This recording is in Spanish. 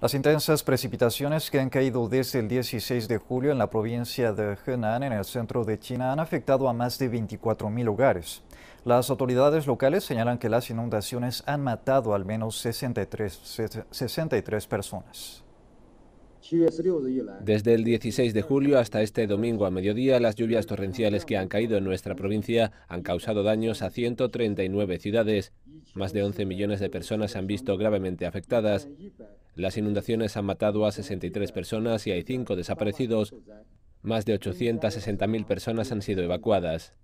Las intensas precipitaciones que han caído desde el 16 de julio en la provincia de Henan, en el centro de China, han afectado a más de 24.000 hogares. Las autoridades locales señalan que las inundaciones han matado al menos 63, 63 personas. Eh. Desde el 16 de julio hasta este domingo a mediodía, las lluvias torrenciales que han caído en nuestra provincia han causado daños a 139 ciudades. Más de 11 millones de personas se han visto gravemente afectadas. Las inundaciones han matado a 63 personas y hay cinco desaparecidos. Más de 860.000 personas han sido evacuadas.